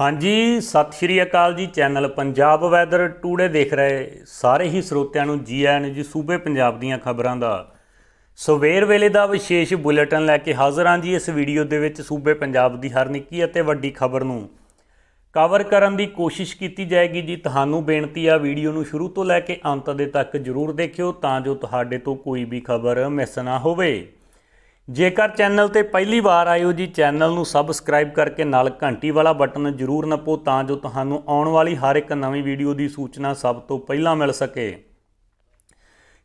ਹਾਂਜੀ ਸਤਿ ਸ਼੍ਰੀ ਅਕਾਲ ਜੀ ਚੈਨਲ ਪੰਜਾਬ ਵੈਦਰ ਟੂਡੇ ਦੇਖ ਰਹੇ ਸਾਰੇ ਹੀ ਸਰੋਤਿਆਂ ਨੂੰ ਜੀ ਆਇਆਂ ਨੂੰ ਜੀ ਸੂਬੇ ਪੰਜਾਬ ਦੀਆਂ ਖਬਰਾਂ ਦਾ ਸਵੇਰ ਵੇਲੇ ਦਾ ਵਿਸ਼ੇਸ਼ ਬੁਲੇਟਿਨ ਲੈ ਕੇ ਹਾਜ਼ਰ ਹਾਂ ਜੀ ਇਸ ਵੀਡੀਓ ਦੇ ਵਿੱਚ ਸੂਬੇ ਪੰਜਾਬ ਦੀ ਹਰ ਨਿੱਕੀ ਅਤੇ ਵੱਡੀ ਖਬਰ ਨੂੰ ਕਵਰ ਕਰਨ ਦੀ ਕੋਸ਼ਿਸ਼ ਕੀਤੀ ਜਾਏਗੀ ਜੀ ਤੁਹਾਨੂੰ ਬੇਨਤੀ ਆ ਵੀਡੀਓ ਨੂੰ ਸ਼ੁਰੂ ਤੋਂ ਲੈ ਕੇ ਅੰਤ ਦੇ ਤੱਕ ਜ਼ਰੂਰ ਦੇਖਿਓ ਤਾਂ ਜੋ ਤੁਹਾਡੇ ਤੋਂ ਕੋਈ ਵੀ ਖਬਰ ਮਿਸ ਨਾ ਹੋਵੇ ਜੇਕਰ ਚੈਨਲ ਤੇ ਪਹਿਲੀ ਵਾਰ ਆਇਓ ਜੀ ਚੈਨਲ ਨੂੰ ਸਬਸਕ੍ਰਾਈਬ ਕਰਕੇ ਨਾਲ ਘੰਟੀ ਵਾਲਾ ਬਟਨ ਜ਼ਰੂਰ ਨਪੋ ਤਾਂ ਜੋ ਤੁਹਾਨੂੰ ਆਉਣ ਵਾਲੀ ਹਰ ਇੱਕ ਨਵੀਂ ਵੀਡੀਓ ਦੀ ਸੂਚਨਾ ਸਭ ਤੋਂ ਪਹਿਲਾਂ ਮਿਲ ਸਕੇ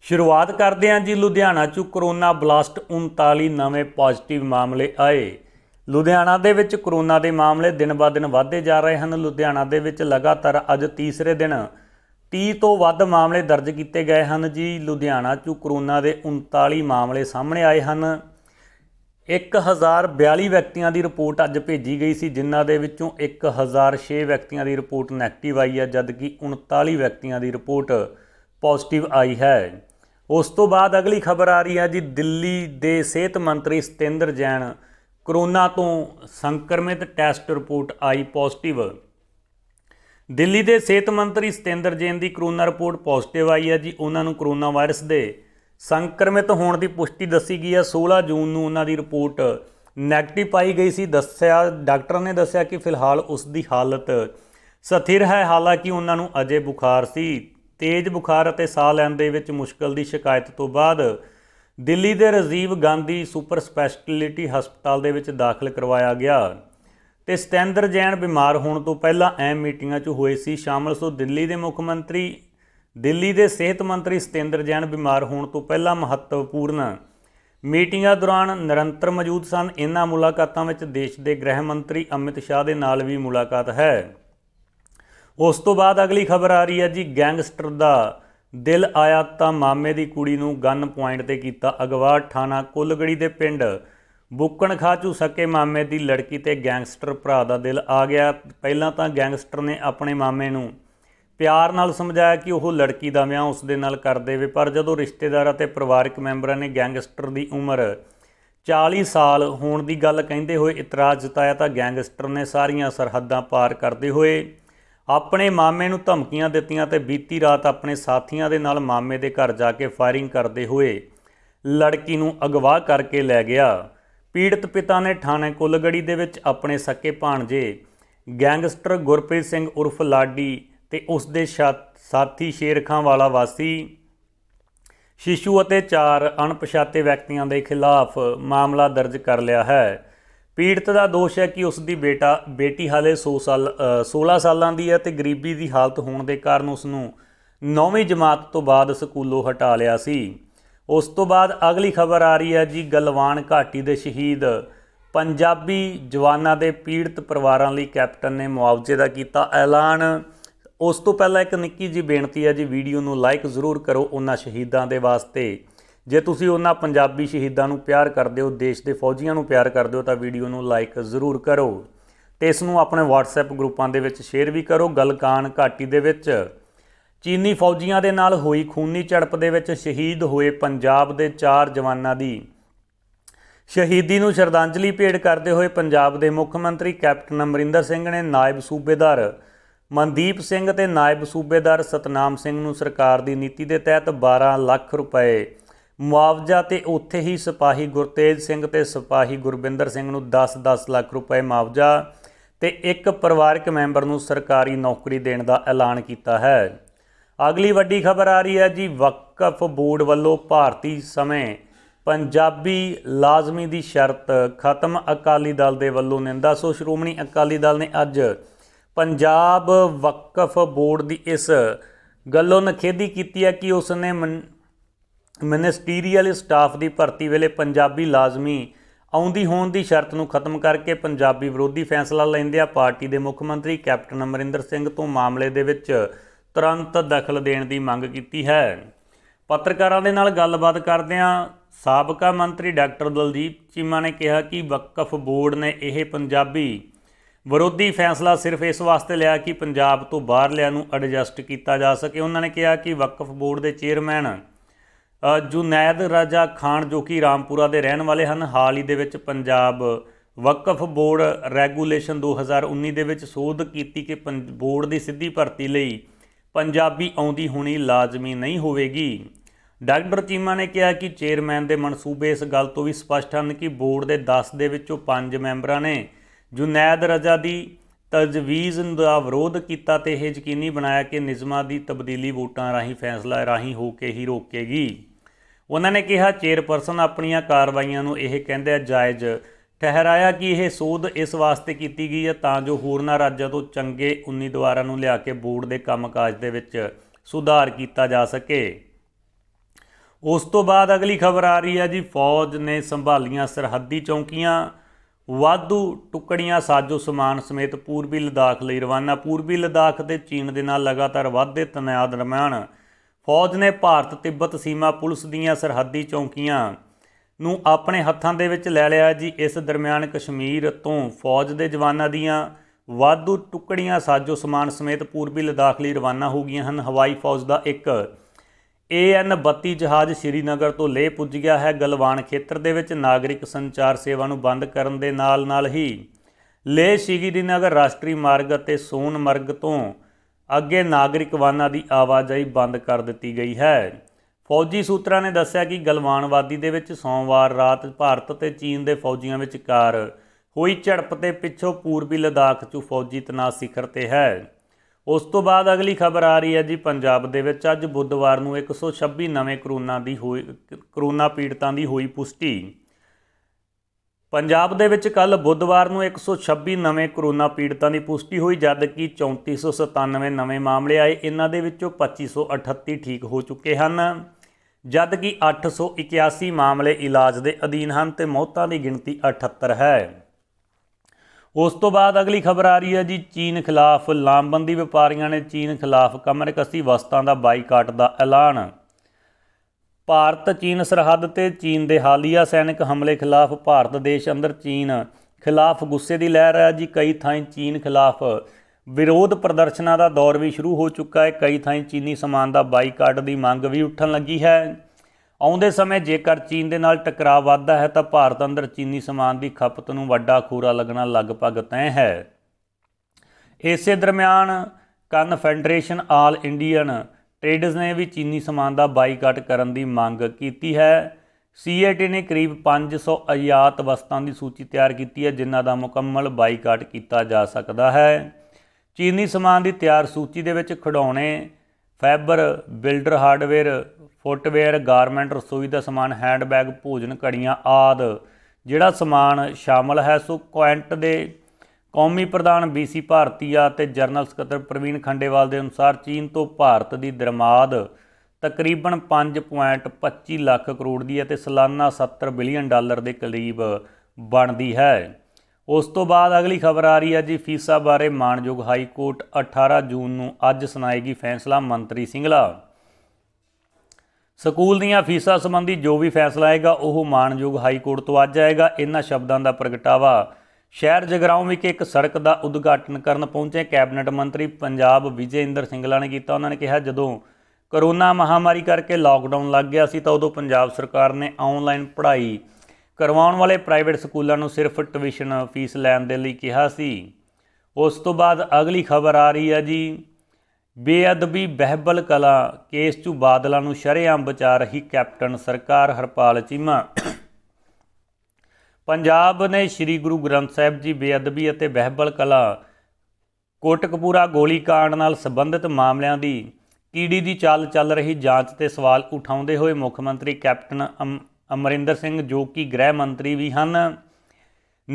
ਸ਼ੁਰੂਆਤ ਕਰਦੇ ਹਾਂ ਜੀ ਲੁਧਿਆਣਾ 'ਚ ਕੋਰੋਨਾ ਬਲਾਸਟ 39 ਨਵੇਂ ਪੋਜ਼ਿਟਿਵ ਮਾਮਲੇ ਆਏ ਲੁਧਿਆਣਾ ਦੇ ਵਿੱਚ ਕੋਰੋਨਾ ਦੇ ਮਾਮਲੇ ਦਿਨ ਬਾ ਦਿਨ ਵਧਦੇ ਜਾ ਰਹੇ ਹਨ ਲੁਧਿਆਣਾ ਦੇ ਵਿੱਚ ਲਗਾਤਾਰ ਅੱਜ ਤੀਸਰੇ ਦਿਨ 30 ਤੋਂ ਵੱਧ ਮਾਮਲੇ ਦਰਜ ਕੀਤੇ ਗਏ ਹਨ ਜੀ ਲੁਧਿਆਣਾ 'ਚ ਕੋਰੋਨਾ ਦੇ 39 ਮਾਮਲੇ ਸਾਹਮਣੇ ਆਏ ਹਨ 1042 ਵਿਅਕਤੀਆਂ ਦੀ ਰਿਪੋਰਟ ਅੱਜ ਭੇਜੀ ਗਈ ਸੀ ਜਿਨ੍ਹਾਂ ਦੇ ਵਿੱਚੋਂ 1006 ਵਿਅਕਤੀਆਂ ਦੀ ਰਿਪੋਰਟ 네ਗੇਟਿਵ ਆਈ ਹੈ ਜਦਕਿ 39 ਵਿਅਕਤੀਆਂ ਦੀ ਰਿਪੋਰਟ ਪੋਜ਼ਿਟਿਵ ਆਈ ਹੈ ਉਸ ਤੋਂ ਬਾਅਦ ਅਗਲੀ ਖਬਰ ਆ ਰਹੀ ਹੈ ਜੀ ਦਿੱਲੀ ਦੇ ਸਿਹਤ ਮੰਤਰੀ ਸਤਿੰਦਰ ਜੈਨ ਕਰੋਨਾ ਤੋਂ ਸੰਕਰਮਿਤ ਟੈਸਟ ਰਿਪੋਰਟ ਆਈ ਪੋਜ਼ਿਟਿਵ ਦਿੱਲੀ ਦੇ ਸਿਹਤ ਮੰਤਰੀ ਸਤਿੰਦਰ ਜੈਨ ਦੀ ਕਰੋਨਾ ਰਿਪੋਰਟ ਪੋਜ਼ਿਟਿਵ ਆਈ ਹੈ ਜੀ ਉਹਨਾਂ ਨੂੰ ਕਰੋਨਾ ਵਾਇਰਸ ਦੇ ਸੰਕਰਮਿਤ ਹੋਣ ਦੀ ਪੁਸ਼ਟੀ ਦੱਸੀ ਗਈ ਹੈ 16 ਜੂਨ ਨੂੰ ਉਹਨਾਂ ਦੀ ਰਿਪੋਰਟ ਨੈਗੇਟਿਵ ਪਾਈ ਗਈ ਸੀ ਦੱਸਿਆ ਡਾਕਟਰ ਨੇ ਦੱਸਿਆ ਕਿ ਫਿਲਹਾਲ ਉਸ ਦੀ ਹਾਲਤ ਸਥਿਰ ਹੈ ਹਾਲਾਂਕਿ ਉਹਨਾਂ ਨੂੰ ਅਜੇ ਬੁਖਾਰ ਸੀ ਤੇਜ਼ ਬੁਖਾਰ ਅਤੇ ਸਾਹ ਲੈਣ ਦੇ ਵਿੱਚ ਮੁਸ਼ਕਲ ਦੀ ਸ਼ਿਕਾਇਤ ਤੋਂ ਬਾਅਦ ਦਿੱਲੀ ਦੇ ਰਜੀਵ ਗਾਂਧੀ ਸੁਪਰ ਸਪੈਸ਼ਲਿਟੀ ਹਸਪਤਾਲ ਦੇ ਵਿੱਚ ਦਾਖਲ ਕਰਵਾਇਆ ਗਿਆ ਤੇ ਸਤੇਂਦਰ ਜੈਨ ਬਿਮਾਰ ਹੋਣ ਤੋਂ ਪਹਿਲਾਂ ਐਮ ਮੀਟਿੰਗਾਂ 'ਚ ਹੋਏ ਸੀ ਸ਼ਾਮਲ ਸੋ ਦਿੱਲੀ ਦੇ ਮੁੱਖ ਮੰਤਰੀ ਦਿੱਲੀ ਦੇ ਸਿਹਤ ਮੰਤਰੀ ਸਤੇਂਦਰ ਜੈਨ ਬਿਮਾਰ ਹੋਣ ਤੋਂ ਪਹਿਲਾਂ ਮਹੱਤਵਪੂਰਨ ਮੀਟਿੰਗਾਂ ਦੌਰਾਨ ਨਿਰੰਤਰ ਮੌਜੂਦ ਸਨ ਇਹਨਾਂ ਮੁਲਾਕਾਤਾਂ ਵਿੱਚ ਦੇਸ਼ ਦੇ ਗ੍ਰਹਿ ਮੰਤਰੀ ਅਮਿਤ ਸ਼ਾਹ ਦੇ ਨਾਲ ਵੀ ਮੁਲਾਕਾਤ ਹੈ ਉਸ ਤੋਂ ਬਾਅਦ ਅਗਲੀ ਖਬਰ ਆ ਰਹੀ ਹੈ ਜੀ ਗੈਂਗਸਟਰ ਦਾ ਦਿਲ ਆਇਆ ਤਾਂ ਮਾਮੇ ਦੀ ਕੁੜੀ ਨੂੰ ਗਨ ਪੁਆਇੰਟ ਤੇ ਕੀਤਾ ਅਗਵਾ ਥਾਣਾ ਕੁੱਲਗੜੀ ਦੇ ਪਿੰਡ ਬੁੱਕਣ ਖਾਚੂ ਸਕੇ ਮਾਮੇ ਦੀ ਲੜਕੀ ਤੇ ਗੈਂਗਸਟਰ ਭਰਾ ਦਾ ਦਿਲ ਆ ਗਿਆ ਪਹਿਲਾਂ ਤਾਂ ਗੈਂਗਸਟਰ ਨੇ ਆਪਣੇ ਮਾਮੇ ਨੂੰ ਪਿਆਰ ਨਾਲ ਸਮਝਾਇਆ ਕਿ ਉਹ ਲੜਕੀ ਦਾ ਵਿਆਹ ਉਸ ਦੇ ਨਾਲ ਕਰ ਦੇਵੇ ਪਰ ਜਦੋਂ ਰਿਸ਼ਤੇਦਾਰਾਂ ਤੇ ਪਰਿਵਾਰਕ ਮੈਂਬਰਾਂ ਨੇ ਗੈਂਗਸਟਰ ਦੀ ਉਮਰ 40 ਸਾਲ ਹੋਣ ਦੀ ਗੱਲ ਕਹਿੰਦੇ ਹੋਏ ਇਤਰਾਜ਼ ਜਤਾਇਆ ਤਾਂ ਗੈਂਗਸਟਰ ਨੇ ਸਾਰੀਆਂ ਸਰਹੱਦਾਂ ਪਾਰ ਕਰਦੇ ਹੋਏ ਆਪਣੇ ਮਾਮੇ ਨੂੰ ਧਮਕੀਆਂ ਦਿੱਤੀਆਂ ਤੇ ਬੀਤੀ ਰਾਤ ਆਪਣੇ ਸਾਥੀਆਂ ਦੇ ਨਾਲ ਮਾਮੇ ਦੇ ਘਰ ਜਾ ਕੇ ਫਾਇਰਿੰਗ ਕਰਦੇ ਹੋਏ ਲੜਕੀ ਨੂੰ ਅਗਵਾ ਕਰਕੇ ਲੈ ਗਿਆ ਪੀੜਤ ਪਿਤਾ ਨੇ ਥਾਣੇ ਕੁੱਲਗੜੀ ਦੇ ਵਿੱਚ ਆਪਣੇ ਸਕੇ ਭਾਣਜੇ ਗੈਂਗਸਟਰ ਗੁਰਪ੍ਰੀਤ ਸਿੰਘ ਉਰਫ ਲਾਡੀ ਤੇ ਉਸ ਦੇ ਸਾਥੀ ਸ਼ੇਰਖਾਂ ਵਾਲਾ ਵਾਸੀ ਸ਼ਿਸ਼ੂ ਅਤੇ ਚਾਰ ਅਣਪਛਾਤੇ ਵਿਅਕਤੀਆਂ ਦੇ ਖਿਲਾਫ ਮਾਮਲਾ ਦਰਜ ਕਰ ਲਿਆ ਹੈ ਪੀੜਤ ਦਾ ਦੋਸ਼ ਹੈ ਕਿ ਉਸ ਦੀ ਬੇਟਾ ਬੇਟੀ ਹਾਲੇ 100 ਸਾਲ 16 ਸਾਲਾਂ ਦੀ ਹੈ ਤੇ ਗਰੀਬੀ ਦੀ ਹਾਲਤ ਹੋਣ ਦੇ ਕਾਰਨ ਉਸ ਨੂੰ 9ਵੀਂ ਜਮਾਤ ਤੋਂ ਬਾਅਦ ਸਕੂਲੋਂ ਹਟਾ ਲਿਆ ਸੀ ਉਸ ਤੋਂ ਬਾਅਦ ਅਗਲੀ ਖਬਰ ਆ ਰਹੀ ਹੈ ਜੀ ਗਲਵਾਨ ਘਾਟੀ ਦੇ ਸ਼ਹੀਦ ਪੰਜਾਬੀ ਜਵਾਨਾਂ ਦੇ ਪੀੜਤ ਪਰਿਵਾਰਾਂ ਲਈ ਕੈਪਟਨ ਨੇ ਮੁਆਵਜ਼ੇ ਦਾ ਕੀਤਾ ਐਲਾਨ ਉਸ ਤੋਂ ਪਹਿਲਾਂ ਇੱਕ ਨਿੱਕੀ ਜੀ ਬੇਨਤੀ ਹੈ ਜੀ ਵੀਡੀਓ ਨੂੰ ਲਾਈਕ ਜ਼ਰੂਰ ਕਰੋ ਉਹਨਾਂ ਸ਼ਹੀਦਾਂ ਦੇ ਵਾਸਤੇ ਜੇ ਤੁਸੀਂ ਉਹਨਾਂ ਪੰਜਾਬੀ ਸ਼ਹੀਦਾਂ ਨੂੰ ਪਿਆਰ ਕਰਦੇ ਹੋ ਦੇਸ਼ ਦੇ ਫੌਜੀਆਂ ਨੂੰ ਪਿਆਰ ਕਰਦੇ ਹੋ ਤਾਂ ਵੀਡੀਓ ਨੂੰ ਲਾਈਕ ਜ਼ਰੂਰ ਕਰੋ ਤੇ ਇਸ ਨੂੰ ਆਪਣੇ WhatsApp ਗਰੁੱਪਾਂ ਦੇ ਵਿੱਚ ਸ਼ੇਅਰ ਵੀ ਕਰੋ ਗਲਕਾਨ ਘਾਟੀ ਦੇ ਵਿੱਚ ਚੀਨੀ ਫੌਜੀਆਂ ਦੇ ਨਾਲ ਹੋਈ ਖੂਨੀ ਝੜਪ ਦੇ ਵਿੱਚ ਸ਼ਹੀਦ ਹੋਏ ਪੰਜਾਬ ਦੇ 4 ਜਵਾਨਾਂ ਦੀ ਸ਼ਹੀਦੀ ਨੂੰ ਸ਼ਰਧਾਂਜਲੀ ਭੇਟ ਕਰਦੇ ਹੋਏ ਪੰਜਾਬ ਦੇ ਮੁੱਖ ਮੰਤਰੀ ਕੈਪਟਨ ਅਮਰਿੰਦਰ ਸਿੰਘ ਨੇ ਨਾਇਬ ਸੂਬੇਦਾਰ ਮਨਦੀਪ ਸਿੰਘ ਤੇ ਨਾਇਬ ਸੂਬੇਦਾਰ ਸਤਨਾਮ ਸਿੰਘ ਨੂੰ ਸਰਕਾਰ ਦੀ ਨੀਤੀ ਦੇ ਤਹਿਤ 12 ਲੱਖ ਰੁਪਏ ਮੁਆਵਜ਼ਾ ਤੇ ਉੱਥੇ ਹੀ ਸਿਪਾਹੀ ਗੁਰਤੇਜ ਸਿੰਘ ਤੇ ਸਿਪਾਹੀ ਗੁਰਬਿੰਦਰ ਸਿੰਘ ਨੂੰ 10-10 ਲੱਖ ਰੁਪਏ ਮੁਆਵਜ਼ਾ ਤੇ ਇੱਕ ਪਰਿਵਾਰਕ ਮੈਂਬਰ ਨੂੰ ਸਰਕਾਰੀ ਨੌਕਰੀ ਦੇਣ ਦਾ ਐਲਾਨ ਕੀਤਾ ਹੈ ਅਗਲੀ ਵੱਡੀ ਖਬਰ ਆ ਰਹੀ ਹੈ ਜੀ ਵਕਫ ਬੋਰਡ ਵੱਲੋਂ ਭਾਰਤੀ ਸਮੇਂ ਪੰਜਾਬੀ ਲਾਜ਼ਮੀ ਦੀ ਸ਼ਰਤ ਖਤਮ ਅਕਾਲੀ ਦਲ ਦੇ ਵੱਲੋਂ ਨਿੰਦਾ ਸੋ ਸ਼੍ਰੋਮਣੀ ਅਕਾਲੀ ਦਲ ਨੇ ਅੱਜ ਪੰਜਾਬ ਵਕਫ ਬੋਰਡ ਦੀ ਇਸ ਗੱਲੋਂ ਨਖੇਦੀ ਕੀਤੀ ਹੈ ਕਿ ਉਸ ਨੇ ਮਿਨਿਸਟਰੀਅਲ ਸਟਾਫ ਦੀ ਭਰਤੀ ਵੇਲੇ ਪੰਜਾਬੀ ਲਾਜ਼ਮੀ ਆਉਂਦੀ ਹੋਣ ਦੀ ਸ਼ਰਤ ਨੂੰ ਖਤਮ ਕਰਕੇ ਪੰਜਾਬੀ ਵਿਰੋਧੀ ਫੈਸਲਾ ਲੈਂਦੇ ਆ ਪਾਰਟੀ ਦੇ ਮੁੱਖ ਮੰਤਰੀ ਕੈਪਟਨ ਅਮਰਿੰਦਰ ਸਿੰਘ ਤੋਂ ਮਾਮਲੇ ਦੇ ਵਿੱਚ ਤੁਰੰਤ ਦਖਲ ਦੇਣ ਦੀ ਮੰਗ ਕੀਤੀ ਹੈ ਪੱਤਰਕਾਰਾਂ ਦੇ ਨਾਲ ਗੱਲਬਾਤ ਕਰਦਿਆਂ ਸਾਬਕਾ ਮੰਤਰੀ ਡਾਕਟਰ ਦਲਜੀਤ ਚੀਮਾ ਨੇ ਕਿਹਾ ਕਿ ਵਕਫ ਬੋਰਡ ਨੇ ਇਹ ਪੰਜਾਬੀ ਵਿਰੋਧੀ ਫੈਸਲਾ ਸਿਰਫ ਇਸ ਵਾਸਤੇ ਲਿਆ ਕਿ ਪੰਜਾਬ ਤੋਂ ਬਾਹਰਲਿਆਂ ਨੂੰ ਐਡਜਸਟ ਕੀਤਾ ਜਾ ਸਕੇ ਉਹਨਾਂ ਨੇ ਕਿਹਾ ਕਿ ਵਕਫ ਬੋਰਡ ਦੇ ਚੇਅਰਮੈਨ ਜੁਨੈਦ ਰਾਜਾ ਖਾਨ ਜੋ ਕਿ ਰਾਮਪੁਰਾ ਦੇ ਰਹਿਣ ਵਾਲੇ ਹਨ ਹਾਲ ਹੀ ਦੇ ਵਿੱਚ ਪੰਜਾਬ ਵਕਫ ਬੋਰਡ ਰੈਗੂਲੇਸ਼ਨ 2019 ਦੇ ਵਿੱਚ ਸੋਧ ਕੀਤੀ ਕਿ ਬੋਰਡ ਦੀ ਸਿੱਧੀ ਭਰਤੀ ਲਈ ਪੰਜਾਬੀ ਆਉਂਦੀ ਹੋਣੀ ਲਾਜ਼ਮੀ ਨਹੀਂ ਹੋਵੇਗੀ ਡਾਕਟਰ ਚੀਮਾ ਨੇ ਕਿਹਾ ਕਿ ਚੇਅਰਮੈਨ ਦੇ ਮਨਸੂਬੇ ਇਸ ਗੱਲ ਤੋਂ ਵੀ ਸਪਸ਼ਟ ਹਨ ਕਿ ਬੋਰਡ ਦੇ 10 ਦੇ ਵਿੱਚੋਂ 5 ਮੈਂਬਰਾਂ ਨੇ ਜੁਨੈਦ ਰਜ਼ਾ ਦੀ ਤਜਵੀਜ਼ ਦਾ ਵਿਰੋਧ ਕੀਤਾ ਤੇ ਇਹ ਯਕੀਨੀ ਬਣਾਇਆ ਕਿ ਨਿਜਮਾ ਦੀ ਤਬਦੀਲੀ ਵੋਟਾਂ ਰਾਹੀਂ ਫੈਸਲਾ ਰਾਹੀਂ ਹੋ ਕੇ ਹੀ ਰੋਕੇਗੀ ਉਹਨਾਂ ਨੇ ਕਿਹਾ ਚੇਅਰਪਰਸਨ ਆਪਣੀਆਂ ਕਾਰਵਾਈਆਂ ਨੂੰ ਇਹ ਕਹਿੰਦੇ ਆ ਜਾਇਜ਼ ਠਹਿਰਾਇਆ ਕਿ ਇਹ ਸੋਧ ਇਸ ਵਾਸਤੇ ਕੀਤੀ ਗਈ ਹੈ ਤਾਂ ਜੋ ਹੋਰਨਾਂ ਰਾਜਾਂ ਤੋਂ ਚੰਗੇ ਦੁਆਰਾਂ ਨੂੰ ਲਿਆ ਕੇ ਬੋਰਡ ਦੇ ਕੰਮਕਾਜ ਦੇ ਵਿੱਚ ਸੁਧਾਰ ਕੀਤਾ ਜਾ ਸਕੇ ਉਸ ਤੋਂ ਬਾਅਦ ਅਗਲੀ ਖਬਰ ਆ ਰਹੀ ਹੈ ਜੀ ਫੌਜ ਨੇ ਸੰਭਾਲੀਆਂ ਸਰਹੱਦੀ ਚੌਕੀਆਂ ਵਾਧੂ ਟੁਕੜੀਆਂ ਸਾਜੋ ਸਮਾਨ ਸਮੇਤ ਪੂਰਬੀ ਲਦਾਖ ਲਈ ਰਵਾਨਾ ਪੂਰਬੀ ਲਦਾਖ ਦੇ ਚੀਨ ਦੇ ਨਾਲ ਲਗਾਤਾਰ ਵਾਧੇ ਤਣਾਅ ਦਰਮਿਆਨ ਫੌਜ ਨੇ ਭਾਰਤ ਤਿੱਬਤ ਸੀਮਾ ਪੁਲਿਸ ਦੀਆਂ ਸਰਹੱਦੀ ਚੌਕੀਆਂ ਨੂੰ ਆਪਣੇ ਹੱਥਾਂ ਦੇ ਵਿੱਚ ਲੈ ਲਿਆ ਜੀ ਇਸ ਦਰਮਿਆਨ ਕਸ਼ਮੀਰ ਤੋਂ ਫੌਜ ਦੇ ਜਵਾਨਾਂ ਦੀਆਂ ਵਾਧੂ ਟੁਕੜੀਆਂ ਸਾਜੋ ਸਮਾਨ ਸਮੇਤ ਪੂਰਬੀ ਲਦਾਖ ਲਈ ਰਵਾਨਾ ਹੋ ਗਈਆਂ ਹਨ ਹਵਾਈ ਫੌਜ ਦਾ ਇੱਕ ਏਐਨ 32 ਜਹਾਜ਼ ਸ਼੍ਰੀਨਗਰ ਤੋਂ ਲੇ ਪੁੱਜ ਗਿਆ ਹੈ ਗਲਵਾਨ ਖੇਤਰ ਦੇ ਵਿੱਚ ਨਾਗਰਿਕ ਸੰਚਾਰ ਸੇਵਾ ਨੂੰ ਬੰਦ ਕਰਨ ਦੇ ਨਾਲ-ਨਾਲ ਹੀ ਲੇਹ ਸ਼੍ਰੀਨਗਰ ਰਾਸ਼ਟਰੀ ਮਾਰਗ ਅਤੇ ਮਾਰਗ ਤੋਂ ਅੱਗੇ ਨਾਗਰਿਕ ਵਾਹਨਾਂ ਦੀ ਆਵਾਜਾਈ ਬੰਦ ਕਰ ਦਿੱਤੀ ਗਈ ਹੈ ਫੌਜੀ ਸੂਤਰਾਂ ਨੇ ਦੱਸਿਆ ਕਿ ਗਲਵਾਨ ਵਾਦੀ ਦੇ ਵਿੱਚ ਸੋਮਵਾਰ ਰਾਤ ਭਾਰਤ ਤੇ ਚੀਨ ਦੇ ਫੌਜੀਆਂ ਵਿਚਕਾਰ ਹੋਈ ਝੜਪ ਤੇ ਪਿੱਛੋਂ ਪੂਰਬੀ ਲਦਾਖ 'ਚ ਫੌਜੀ ਤਣਾਅ ਸਿਖਰ ਤੇ ਹੈ ਉਸ ਤੋਂ ਬਾਅਦ ਅਗਲੀ ਖਬਰ ਆ ਰਹੀ ਹੈ ਜੀ ਪੰਜਾਬ ਦੇ ਵਿੱਚ ਅੱਜ ਬੁੱਧਵਾਰ ਨੂੰ 126 ਨਵੇਂ ਕਰੋਨਾ ਦੀ ਹੋਈ ਕਰੋਨਾ ਪੀੜਤਾਂ ਦੀ ਹੋਈ ਪੁਸ਼ਟੀ ਪੰਜਾਬ ਦੇ ਵਿੱਚ ਕੱਲ ਬੁੱਧਵਾਰ ਨੂੰ 126 ਨਵੇਂ ਕਰੋਨਾ ਪੀੜਤਾਂ ਦੀ ਪੁਸ਼ਟੀ ਹੋਈ ਜਦ ਕਿ 3497 ਨਵੇਂ ਮਾਮਲੇ ਆਏ ਇਹਨਾਂ ਦੇ ਵਿੱਚੋਂ 2538 ਠੀਕ ਹੋ ਚੁੱਕੇ ਹਨ ਜਦ ਕਿ 881 ਮਾਮਲੇ ਇਲਾਜ ਦੇ ਅਧੀਨ ਹਨ ਤੇ ਮੌਤਾਂ ਦੀ ਗਿਣਤੀ 78 ਹੈ ਉਸ ਤੋਂ ਬਾਅਦ ਅਗਲੀ ਖਬਰ ਆ ਰਹੀ ਹੈ ਜੀ ਚੀਨ ਖਿਲਾਫ ਲਾਮਬੰਦੀ ਵਪਾਰੀਆਂ ਨੇ ਚੀਨ ਖਿਲਾਫ ਕਮਰ ਕਸੀ ਵਸਤਾਂ ਦਾ ਬਾਈਕਾਟ ਦਾ ਐਲਾਨ ਭਾਰਤ ਚੀਨ ਸਰਹੱਦ ਤੇ ਚੀਨ ਦੇ ਹਾਲੀਆ ਸੈਨਿਕ ਹਮਲੇ ਖਿਲਾਫ ਭਾਰਤ ਦੇਸ਼ ਅੰਦਰ ਚੀਨ ਖਿਲਾਫ ਗੁੱਸੇ ਦੀ ਲਹਿਰ ਹੈ ਜੀ ਕਈ ਥਾਂ ਚੀਨ ਖਿਲਾਫ ਵਿਰੋਧ ਪ੍ਰਦਰਸ਼ਨਾਂ ਦਾ ਦੌਰ ਵੀ ਸ਼ੁਰੂ ਹੋ ਚੁੱਕਾ ਹੈ ਕਈ ਥਾਂ ਚੀਨੀ ਸਮਾਨ ਦਾ ਬਾਈਕਾਟ ਦੀ ਮੰਗ ਵੀ ਉੱਠਣ ਲੱਗੀ ਹੈ ਆਉਂਦੇ ਸਮੇਂ ਜੇਕਰ ਚੀਨ ਦੇ ਨਾਲ ਟਕਰਾਅ ਵੱਧਦਾ ਹੈ ਤਾਂ ਭਾਰਤ ਅੰਦਰ ਚੀਨੀ ਸਮਾਨ ਦੀ ਖਪਤ ਨੂੰ ਵੱਡਾ ਖੂਰਾ ਲੱਗਣਾ ਲਗਭਗ ਤੈ ਹੈ ਇਸੇ ਦਰਮਿਆਨ confederation all Indian traders ਨੇ ਵੀ ਚੀਨੀ ਸਮਾਨ ਦਾ ਬਾਈਕਾਟ ਕਰਨ ਦੀ ਮੰਗ ਕੀਤੀ ਹੈ ਸੀਏਟੀ ਨੇ ਕਰੀਬ 500 ਆਯਾਤ ਵਸਤਾਂ ਦੀ ਸੂਚੀ ਤਿਆਰ ਕੀਤੀ ਹੈ ਜਿਨ੍ਹਾਂ ਦਾ ਮੁਕੰਮਲ ਬਾਈਕਾਟ ਕੀਤਾ ਜਾ ਸਕਦਾ ਹੈ ਚੀਨੀ ਸਮਾਨ ਦੀ ਤਿਆਰ ਸੂਚੀ ਦੇ ਵਿੱਚ ਖਡਾਉਣੇ fibre builder hardware footwear garment ਰਸੋਈ ਦਾ ਸਮਾਨ ਹੈਂਡਬੈਗ ਭੋਜਨ ਘੜੀਆਂ ਆਦ ਜਿਹੜਾ ਸਮਾਨ ਸ਼ਾਮਲ ਹੈ ਸੋ ਕੁਇੰਟ ਦੇ ਕੌਮੀ ਪ੍ਰਧਾਨ ਬੀਸੀ ਭਾਰਤੀਆ ਤੇ ਜਰਨਲ ਸਕੱਤਰ ਪ੍ਰਵੀਨ ਖੰਡੇਵਾਲ ਦੇ ਅਨੁਸਾਰ ਚੀਨ ਤੋਂ ਭਾਰਤ ਦੀ ਦਰਮਾਦ ਤਕਰੀਬਨ 5.25 ਲੱਖ ਕਰੋੜ ਦੀ ਹੈ ਤੇ ਸਾਲਾਨਾ 70 ਬਿਲੀਅਨ ਡਾਲਰ ਦੇ ਕਰੀਬ ਬਣਦੀ ਹੈ ਉਸ ਤੋਂ ਬਾਅਦ ਅਗਲੀ ਖਬਰ ਆ ਰਹੀ ਹੈ ਜੀ ਫੀਸਾ ਬਾਰੇ ਮਾਨਯੋਗ ਹਾਈ ਕੋਰਟ 18 ਜੂਨ ਨੂੰ ਅੱਜ ਸੁਣਾਏਗੀ ਫੈਸਲਾ ਮੰਤਰੀ ਸਿੰਘਲਾ ਸਕੂਲ ਦੀਆਂ ਫੀਸਾਂ ਸੰਬੰਧੀ ਜੋ ਵੀ ਫੈਸਲਾ ਆਏਗਾ ਉਹ ਮਾਨਯੋਗ ਹਾਈ ਕੋਰਟ ਤੋਂ ਅੱਜ ਆਏਗਾ ਇਹਨਾਂ ਸ਼ਬਦਾਂ ਦਾ ਪ੍ਰਗਟਾਵਾ ਸ਼ਹਿਰ ਜਗਰਾਉਂ ਵਿਖੇ ਇੱਕ ਸੜਕ ਦਾ ਉਦਘਾਟਨ ਕਰਨ ਪਹੁੰਚੇ ਕੈਬਨਿਟ ਮੰਤਰੀ ਪੰਜਾਬ ਵਿਜੇਂਦਰ ਸਿੰਗਲਾ ਨੇ ਕੀਤਾ ਉਹਨਾਂ ਨੇ ਕਿਹਾ ਜਦੋਂ ਕਰੋਨਾ ਮਹਾਮਾਰੀ ਕਰਕੇ ਲਾਕਡਾਊਨ ਲੱਗ ਗਿਆ ਸੀ ਤਾਂ ਉਦੋਂ ਪੰਜਾਬ ਸਰਕਾਰ ਨੇ ਆਨਲਾਈਨ ਪੜ੍ਹਾਈ ਕਰਵਾਉਣ ਵਾਲੇ ਪ੍ਰਾਈਵੇਟ ਸਕੂਲਾਂ ਨੂੰ ਸਿਰਫ ਟਿਊਸ਼ਨ ਫੀਸ ਲੈਣ ਦੇ ਲਈ ਕਿਹਾ ਸੀ ਉਸ ਤੋਂ ਬਾਅਦ ਅਗਲੀ ਖਬਰ ਆ ਰਹੀ ਹੈ ਜੀ ਬੇਅਦਬੀ ਬਹਿਬਲ ਕਲਾ ਕੇਸ 'ਚ ਬਾਦਲਾਂ ਨੂੰ ਸ਼ਰੇਆਮ ਬਚਾ ਰਹੀ ਕੈਪਟਨ ਸਰਕਾਰ ਹਰਪਾਲ ਚੀਮਾ ਪੰਜਾਬ ਨੇ ਸ੍ਰੀ ਗੁਰੂ ਗ੍ਰੰਥ ਸਾਹਿਬ ਜੀ ਬੇਅਦਬੀ ਅਤੇ ਬਹਿਬਲ ਕਲਾ ਕੋਟਕਪੂਰਾ ਗੋਲੀकांड ਨਾਲ ਸੰਬੰਧਿਤ ਮਾਮਲਿਆਂ ਦੀ ਕੀੜੀ ਦੀ ਚਾਲ ਚੱਲ ਰਹੀ ਜਾਂਚ ਤੇ ਸਵਾਲ ਉਠਾਉਂਦੇ ਹੋਏ ਮੁੱਖ ਮੰਤਰੀ ਕੈਪਟਨ ਅਮਰਿੰਦਰ ਸਿੰਘ ਜੋ ਕਿ ਗ੍ਰਹਿ ਮੰਤਰੀ ਵੀ ਹਨ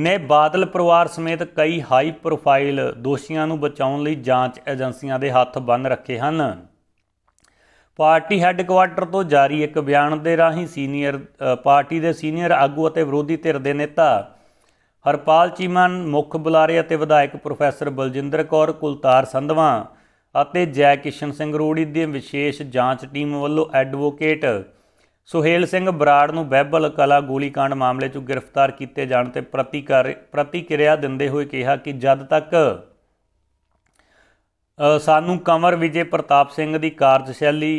ਨੇ ਬਾਦਲ ਪਰਿਵਾਰ ਸਮੇਤ ਕਈ ਹਾਈ ਪ੍ਰੋਫਾਈਲ ਦੋਸ਼ੀਆਂ ਨੂੰ ਬਚਾਉਣ ਲਈ ਜਾਂਚ ਏਜੰਸੀਆਂ ਦੇ ਹੱਥ ਬੰਨ ਰੱਖੇ ਹਨ ਪਾਰਟੀ ਹੈੱਡਕੁਆਰਟਰ ਤੋਂ ਜਾਰੀ ਇੱਕ ਬਿਆਨ ਦੇ ਰਾਹੀਂ ਸੀਨੀਅਰ ਪਾਰਟੀ ਦੇ ਸੀਨੀਅਰ ਆਗੂ ਅਤੇ ਵਿਰੋਧੀ ਧਿਰ ਦੇ ਨੇਤਾ ਹਰਪਾਲ ਚੀਮਨ ਮੁੱਖ ਬੁਲਾਰੇ ਅਤੇ ਵਿਧਾਇਕ ਪ੍ਰੋਫੈਸਰ ਬਲਜਿੰਦਰ ਕੌਰ ਕੁਲਤਾਰ ਸੰਧਵਾ ਅਤੇ ਜੈ ਕਿਸ਼ਨ ਸਿੰਘ ਰੋੜੀ ਦੀ ਵਿਸ਼ੇਸ਼ ਜਾਂਚ ਟੀਮ ਵੱਲੋਂ ਐਡਵੋਕੇਟ ਸੁਹੇਲ ਸਿੰਘ ਬਰਾੜ ਨੂੰ ਬੈਬਲ ਕਲਾ ਗੋਲੀकांड ਮਾਮਲੇ 'ਚ ਗ੍ਰਿਫਤਾਰ ਕੀਤੇ ਜਾਣ ਤੇ ਪ੍ਰਤੀਕਾਰ ਪ੍ਰਤੀਕਿਰਿਆ ਦਿੰਦੇ ਹੋਏ ਕਿਹਾ ਕਿ ਜਦ ਤੱਕ ਸਾਨੂੰ ਕਮਰ ਵਿਜੇ ਪ੍ਰਤਾਪ ਸਿੰਘ ਦੀ ਕਾਰਜਸ਼ੈਲੀ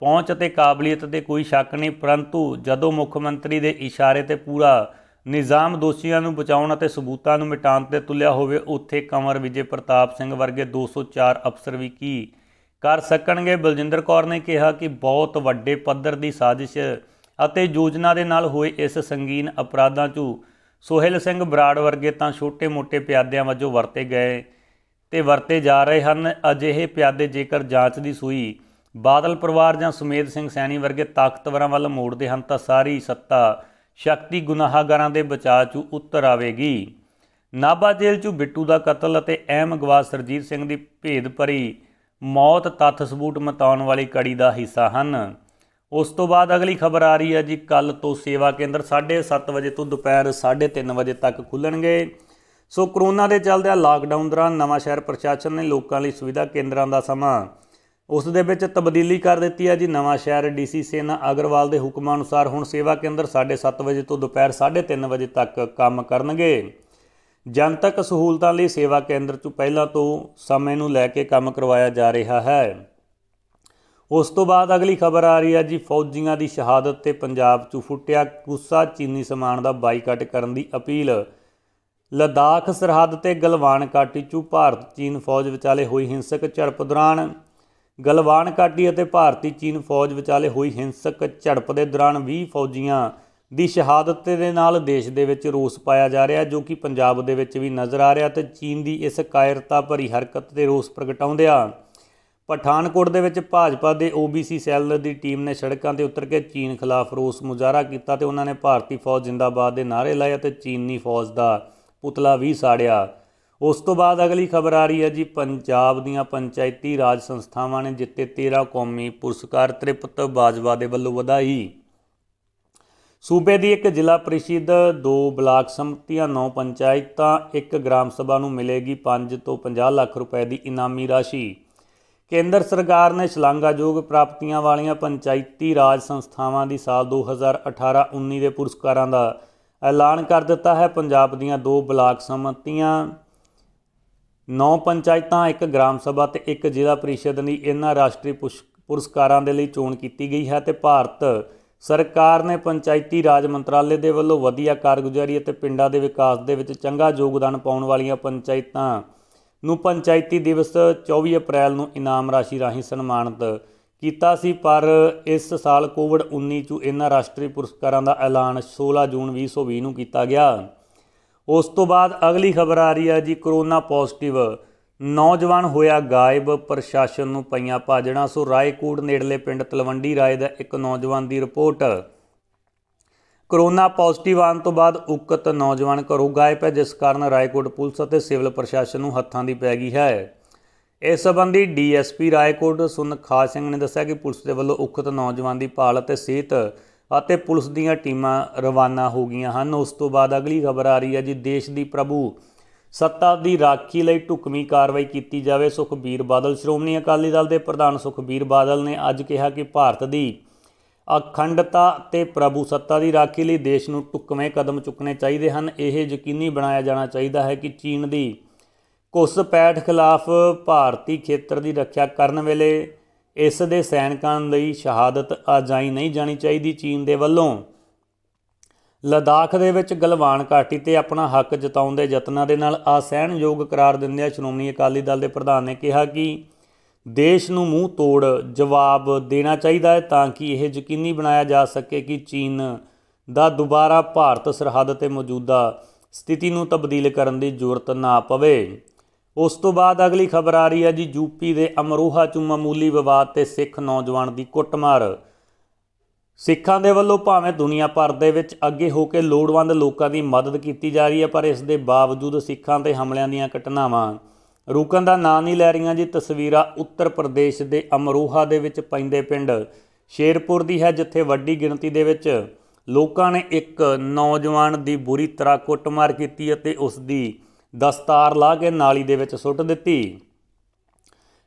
ਪਹੁੰਚ ਅਤੇ ਕਾਬਲੀਅਤ ਤੇ ਕੋਈ ਸ਼ੱਕ ਨਹੀਂ ਪਰੰਤੂ ਜਦੋਂ ਮੁੱਖ ਮੰਤਰੀ ਦੇ ਇਸ਼ਾਰੇ ਤੇ ਪੂਰਾ ਨਿਜ਼ਾਮ ਦੋਸ਼ੀਆਂ ਨੂੰ ਬਚਾਉਣ ਅਤੇ ਸਬੂਤਾਂ ਨੂੰ ਮਿਟਾਉਣ ਤੇ ਤੁਲਿਆ ਹੋਵੇ ਉੱਥੇ ਕਮਰ ਵਿਜੇ ਪ੍ਰਤਾਪ ਸਿੰਘ ਵਰਗੇ 204 ਅਫਸਰ ਵੀ ਕੀ ਕਰ ਸਕਣਗੇ ਬਲਜਿੰਦਰ ਕੌਰ ਨੇ ਕਿਹਾ ਕਿ ਬਹੁਤ ਵੱਡੇ ਪੱਧਰ ਦੀ ਸਾਜ਼ਿਸ਼ ਅਤੇ ਯੋਜਨਾ ਦੇ ਨਾਲ ਹੋਏ ਇਸ ਸੰਗੀਨ ਅਪਰਾਧਾਂ 'ਚੋਂ ਸੋਹਿਲ ਸਿੰਘ ਬਰਾੜ ਵਰਗੇ ਤਾਂ ਛੋਟੇ-ਮੋਟੇ ਪਿਆਦਿਆਂ ਵੱਜੋਂ ਵਰਤੇ ਗਏ ਤੇ ਵਰਤੇ ਜਾ ਰਹੇ ਹਨ ਅਜਿਹੇ ਪਿਆਦੇ ਜੇਕਰ ਜਾਂਚ ਦੀ ਸੂਈ ਬਾਦਲ ਪਰਿਵਾਰ ਜਾਂ ਸੁਮੇਦ ਸਿੰਘ ਸੈਣੀ ਵਰਗੇ ਤਾਕਤਵਰਾਂ ਵੱਲ ਮੋੜਦੇ ਹਨ ਤਾਂ ਸਾਰੀ ਸੱਤਾ ਸ਼ਕਤੀ ਗੁਨਾਹਗਾਰਾਂ ਦੇ ਬਚਾਅ 'ਚ ਉੱਤਰ ਆਵੇਗੀ ਨਾਬਾ ਜੇਲ੍ਹ 'ਚ ਬਿੱਟੂ ਦਾ ਕਤਲ ਅਤੇ ਅਹਿਮ ਗਵਾਹ ਸਰਜੀਤ ਸਿੰਘ ਦੀ ਭੇਦਪਰੀ ਮੌਤ ਤੱਥ ਸਬੂਤ ਮਤਾਉਣ ਵਾਲੀ ਕੜੀ ਦਾ ਹਿੱਸਾ ਹਨ ਉਸ ਤੋਂ ਬਾਅਦ ਅਗਲੀ ਖਬਰ ਆ ਰਹੀ ਹੈ ਜੀ ਕੱਲ ਤੋਂ ਸੇਵਾ ਕੇਂਦਰ 7:30 ਵਜੇ ਤੋਂ ਦੁਪਹਿਰ 3:30 ਵਜੇ ਤੱਕ ਖੁੱਲਣਗੇ ਸੋ ਕਰੋਨਾ ਦੇ ਚੱਲਦਿਆਂ ਲਾਕਡਾਊਨ ਦੌਰਾਨ ਨਵਾਂ ਸ਼ਹਿਰ ਪ੍ਰਸ਼ਾਸਨ ਨੇ ਲੋਕਾਂ ਲਈ ਸੁਵਿਧਾ ਕੇਂਦਰਾਂ ਦਾ ਸਮਾਂ ਉਸ ਦੇ ਵਿੱਚ ਤਬਦੀਲੀ ਕਰ ਦਿੱਤੀ ਹੈ ਜੀ ਨਵਾਂ ਸ਼ਹਿਰ ਡੀਸੀ ਸੇਨਾ ਅਗਰਵਾਲ ਦੇ ਹੁਕਮਾਂ ਅਨੁਸਾਰ ਹੁਣ ਸੇਵਾ ਕੇਂਦਰ 7:30 ਵਜੇ ਤੋਂ ਦੁਪਹਿਰ 3:30 ਵਜੇ ਤੱਕ ਕੰਮ ਕਰਨਗੇ ਜਨਤਕ ਸਹੂਲਤਾਂ ਲਈ ਸੇਵਾ ਕੇਂਦਰ ਤੋਂ ਪਹਿਲਾਂ ਤੋਂ ਸਮੇਂ ਨੂੰ ਲੈ ਕੇ ਕੰਮ ਕਰਵਾਇਆ ਜਾ ਰਿਹਾ ਹੈ ਉਸ ਤੋਂ ਬਾਅਦ ਅਗਲੀ ਖਬਰ ਆ ਰਹੀ ਹੈ ਜੀ ਫੌਜੀਆਂ ਦੀ ਸ਼ਹਾਦਤ ਤੇ ਪੰਜਾਬ 'ਚ ਫੁੱਟਿਆ ਗੁੱਸਾ ਚੀਨੀ ਸਮਾਨ ਦਾ ਬਾਈਕਾਟ ਕਰਨ ਦੀ ਅਪੀਲ ਲਦਾਖ ਸਰਹੱਦ ਤੇ ਗਲਵਾਨ ਕਾਟੀ 'ਚ ਭਾਰਤ ਚੀਨ ਫੌਜ ਵਿਚਾਲੇ ਹੋਈ ਹਿੰਸਕ ਝੜਪ ਦੌਰਾਨ ਗਲਵਾਨ ਕਾਟੀ ਅਤੇ ਭਾਰਤੀ ਚੀਨ ਫੌਜ ਵਿਚਾਲੇ ਹੋਈ ਹਿੰਸਕ ਝੜਪ ਦੇ ਦੌਰਾਨ 20 ਫੌਜੀਆਂ ਦੀ ਸ਼ਹਾਦਤ ਦੇ ਨਾਲ ਦੇਸ਼ ਦੇ ਵਿੱਚ ਰੋਸ ਪਾਇਆ ਜਾ ਰਿਹਾ ਜੋ ਕਿ ਪੰਜਾਬ ਦੇ ਵਿੱਚ ਵੀ ਨਜ਼ਰ ਆ ਰਿਹਾ ਤੇ ਚੀਨ ਦੀ ਇਸ ਕਾਇਰਤਾ ਭਰੀ ਹਰਕਤ ਤੇ ਰੋਸ ਪ੍ਰਗਟਾਉਂਦਿਆਂ ਪਠਾਨਕੋਟ ਦੇ ਵਿੱਚ ਭਾਜਪਾ ਦੇ OBC ਸੈੱਲ ਦੀ ਟੀਮ ਨੇ ਸੜਕਾਂ ਤੇ ਉਤਰ ਕੇ ਚੀਨ ਖਿਲਾਫ ਰੋਸ ਮੁਜ਼ਾਹਰਾ ਕੀਤਾ ਤੇ ਉਹਨਾਂ ਨੇ ਭਾਰਤੀ ਫੌਜ ਜ਼ਿੰਦਾਬਾਦ ਦੇ ਨਾਅਰੇ ਲਾਏ ਤੇ ਚੀਨੀ ਫੌਜ ਦਾ ਪੁਤਲਾ ਵੀ ਸਾੜਿਆ ਉਸ ਤੋਂ ਬਾਅਦ ਅਗਲੀ ਖਬਰ ਆ ਰਹੀ ਹੈ ਜੀ ਪੰਜਾਬ ਦੀਆਂ ਪੰਚਾਇਤੀ ਰਾਜ ਸੰਸਥਾਵਾਂ ਨੇ ਜਿੱਤੇ 13 ਕੌਮੀ ਪੁਰਸਕਾਰ ਤ੍ਰਿਪਤ ਬਾਜਵਾ ਦੇ ਵੱਲੋਂ ਵਧਾਈ ਸੂਬੇ ਦੀ ਇੱਕ ਜ਼ਿਲ੍ਹਾ ਪ੍ਰੀਸ਼ਦ ਦੋ ਬਲਾਕ ਸੰਮਤੀਆਂ ਨੌ ਪੰਚਾਇਤਾਂ ਇੱਕ ਗ੍ਰਾਮ ਸਭਾ ਨੂੰ ਮਿਲੇਗੀ 5 ਤੋਂ 50 ਲੱਖ ਰੁਪਏ ਦੀ ਇਨਾਮੀ ਰਾਸ਼ੀ ਕੇਂਦਰ ਸਰਕਾਰ ਨੇ ਸ਼ਲਾਘਾਯੋਗ ਪ੍ਰਾਪਤੀਆਂ ਵਾਲੀਆਂ ਪੰਚਾਇਤੀ ਰਾਜ ਸੰਸਥਾਵਾਂ ਦੀ ਸਾਲ 2018-19 ਦੇ ਪੁਰਸਕਾਰਾਂ ਦਾ ਐਲਾਨ ਕਰ ਦਿੱਤਾ ਹੈ ਪੰਜਾਬ ਦੀਆਂ ਦੋ ਬਲਾਕ ਸੰਮਤੀਆਂ ਨੌ ਪੰਚਾਇਤਾਂ ਇੱਕ ਗ੍ਰਾਮ ਸਭਾ ਤੇ ਇੱਕ ਜ਼ਿਲ੍ਹਾ ਪ੍ਰੀਸ਼ਦ ਦੀ ਇਹਨਾਂ ਰਾਸ਼ਟਰੀ ਪੁਰਸਕਾਰਾਂ ਦੇ ਲਈ ਚੋਣ ਕੀਤੀ ਗਈ ਹੈ ਤੇ ਭਾਰਤ ਸਰਕਾਰ ਨੇ ਪੰਚਾਇਤੀ ਰਾਜ ਮੰਤਰਾਲੇ ਦੇ ਵੱਲੋਂ ਵਧੀਆ ਕਾਰਗੁਜ਼ਾਰੀ ਅਤੇ ਪਿੰਡਾਂ ਦੇ ਵਿਕਾਸ ਦੇ ਵਿੱਚ ਚੰਗਾ ਯੋਗਦਾਨ ਪਾਉਣ ਵਾਲੀਆਂ ਪੰਚਾਇਤਾਂ ਨੂੰ ਪੰਚਾਇਤੀ ਦਿਵਸ 24 ਅਪ੍ਰੈਲ ਨੂੰ ਇਨਾਮ ਰਾਸ਼ੀ ਰਾਹੀਂ ਸਨਮਾਨਿਤ ਕੀਤਾ ਸੀ ਪਰ ਇਸ ਸਾਲ ਕੋਵਿਡ-19 ਚ ਇਹਨਾਂ ਰਾਸ਼ਟਰੀ ਪੁਰਸਕਾਰਾਂ ਦਾ ਐਲਾਨ 16 ਜੂਨ 2020 ਨੂੰ ਕੀਤਾ ਗਿਆ ਉਸ ਤੋਂ ਬਾਅਦ ਅਗਲੀ ਖਬਰ ਆ ਰਹੀ ਹੈ ਜੀ ਕਰੋਨਾ ਪੋਜ਼ਿਟਿਵ ਨੌਜਵਾਨ ਹੋਇਆ ਗਾਇਬ ਪ੍ਰਸ਼ਾਸਨ ਨੂੰ ਪਈਆਂ ਭਾਜੜਾਂ ਸੋ ਰਾਏਕੋਟ ਨੇੜਲੇ ਪਿੰਡ ਤਲਵੰਡੀ ਰਾਏ ਦਾ ਇੱਕ ਨੌਜਵਾਨ ਦੀ ਰਿਪੋਰਟ ਕਰੋਨਾ ਪੋਜ਼ਿਟਿਵ ਆਉਣ ਤੋਂ ਬਾਅਦ ਉਕਤ ਨੌਜਵਾਨ ਘਰੋਂ ਗਾਇਬ ਹੈ ਜਿਸ ਕਾਰਨ ਰਾਏਕੋਟ ਪੁਲਿਸ ਅਤੇ ਸਿਵਲ ਪ੍ਰਸ਼ਾਸਨ ਨੂੰ ਹੱਥਾਂ ਦੀ ਪੈ ਗਈ ਹੈ ਇਸ ਸੰਬੰਧੀ ਡੀਐਸਪੀ ਰਾਏਕੋਟ ਸੁਨ ਖਾਸ ਸਿੰਘ ਨੇ ਦੱਸਿਆ ਕਿ ਪੁਲਿਸ ਦੇ ਵੱਲੋਂ ਉਕਤ ਨੌਜਵਾਨ ਦੀ ਭਾਲ ਅਤੇ ਸਿਹਤ ਅਤੇ ਪੁਲਿਸ ਦੀਆਂ ਟੀਮਾਂ ਰਵਾਨਾ ਹੋ ਗਈਆਂ ਹਨ ਉਸ ਤੋਂ ਬਾਅਦ ਅਗਲੀ ਖਬਰ ਆ ਰਹੀ ਹੈ ਜੀ ਦੇਸ਼ ਦੀ ਪ੍ਰਭੂ ਸੱਤਾ ਦੀ ਰਾਖੀ ਲਈ ਢੁਕਵੀਂ ਕਾਰਵਾਈ ਕੀਤੀ ਜਾਵੇ ਸੁਖਬੀਰ ਬਾਦਲ ਸ਼੍ਰੋਮਣੀ ਅਕਾਲੀ ਦਲ ਦੇ ਪ੍ਰਧਾਨ ਸੁਖਬੀਰ ਬਾਦਲ ਨੇ ਅੱਜ ਕਿਹਾ ਕਿ ਭਾਰਤ ਦੀ ਅਖੰਡਤਾ ਤੇ ਪ੍ਰਭੂ ਸੱਤਾ ਦੀ ਰਾਖੀ ਲਈ ਦੇਸ਼ ਨੂੰ ਟੁਕਵੇਂ ਕਦਮ ਚੁੱਕਣੇ ਚਾਹੀਦੇ ਹਨ ਇਹ ਯਕੀਨੀ ਬਣਾਇਆ ਜਾਣਾ ਚਾਹੀਦਾ ਹੈ ਕਿ ਚੀਨ ਦੀ ਘੁਸਪੈਠ ਖਿਲਾਫ ਭਾਰਤੀ ਖੇਤਰ ਦੀ ਰੱਖਿਆ ਕਰਨ ਵੇਲੇ ਇਸ ਦੇ ਸੈਨਿਕਾਂ ਲਈ ਸ਼ਹਾਦਤ ਆਜਾਈ ਨਹੀਂ ਜਾਣੀ ਚਾਹੀਦੀ ਚੀਨ ਦੇ ਵੱਲੋਂ ਲਦਾਖ ਦੇ ਵਿੱਚ ਗਲਵਾਨ ਘਾਟੀ ਤੇ ਆਪਣਾ ਹੱਕ ਜਤਾਉਣ ਦੇ ਯਤਨਾਂ ਦੇ ਨਾਲ ਅਸਹਿਣਯੋਗ ਕਰਾਰ ਦਿੰਦੇ ਆ ਸ਼੍ਰੋਮਣੀ ਅਕਾਲੀ ਦਲ ਦੇ ਪ੍ਰਧਾਨ ਨੇ ਕਿਹਾ ਕਿ ਦੇਸ਼ ਨੂੰ ਮੂੰਹ ਤੋੜ ਜਵਾਬ ਦੇਣਾ ਚਾਹੀਦਾ ਹੈ ਤਾਂ ਕਿ ਇਹ ਯਕੀਨੀ ਬਣਾਇਆ ਜਾ ਸਕੇ ਕਿ ਚੀਨ ਦਾ ਦੁਬਾਰਾ ਭਾਰਤ ਸਰਹੱਦ ਤੇ ਮੌਜੂਦਾ ਸਥਿਤੀ ਨੂੰ ਤਬਦੀਲ ਕਰਨ ਦੀ ਜ਼ਰੂਰਤ ਨਾ ਪਵੇ ਉਸ ਤੋਂ ਬਾਅਦ ਅਗਲੀ ਖਬਰ ਆ ਰਹੀ ਹੈ ਜੀ ਯੂਪੀ ਦੇ ਅਮਰੋਹਾ ਚ ਮਾਮੂਲੀ ਵਿਵਾਦ ਤੇ ਸਿੱਖ ਨੌਜਵਾਨ ਦੀ ਕੁੱਟਮਾਰ ਸਿੱਖਾਂ ਦੇ ਵੱਲੋਂ ਭਾਵੇਂ ਦੁਨੀਆ ਭਰ ਦੇ ਵਿੱਚ ਅੱਗੇ ਹੋ ਕੇ ਲੋੜਵੰਦ ਲੋਕਾਂ ਦੀ ਮਦਦ ਕੀਤੀ ਜਾ ਰਹੀ ਹੈ ਪਰ ਇਸ ਦੇ ਬਾਵਜੂਦ ਸਿੱਖਾਂ ਤੇ ਹਮਲਿਆਂ ਦੀਆਂ ਘਟਨਾਵਾਂ ਰੁਕਣ ਦਾ ਨਾਂ ਨਹੀਂ ਲੈ ਰਹੀਆਂ ਜੀ ਤਸਵੀਰਾਂ ਉੱਤਰ ਪ੍ਰਦੇਸ਼ ਦੇ ਅਮਰੋਹਾ ਦੇ ਵਿੱਚ ਪੈਂਦੇ ਪਿੰਡ ਸ਼ੇਰਪੁਰ ਦੀ ਹੈ ਜਿੱਥੇ ਵੱਡੀ ਗਿਣਤੀ ਦੇ ਵਿੱਚ ਲੋਕਾਂ ਨੇ ਇੱਕ ਨੌਜਵਾਨ ਦੀ ਬੁਰੀ ਤਰ੍ਹਾਂ ਕੁੱਟਮਾਰ ਕੀਤੀ ਅਤੇ ਉਸ ਦੀ ਦਸਤਾਰ ਲਾ ਕੇ ਨਾਲੀ ਦੇ ਵਿੱਚ ਸੁੱਟ ਦਿੱਤੀ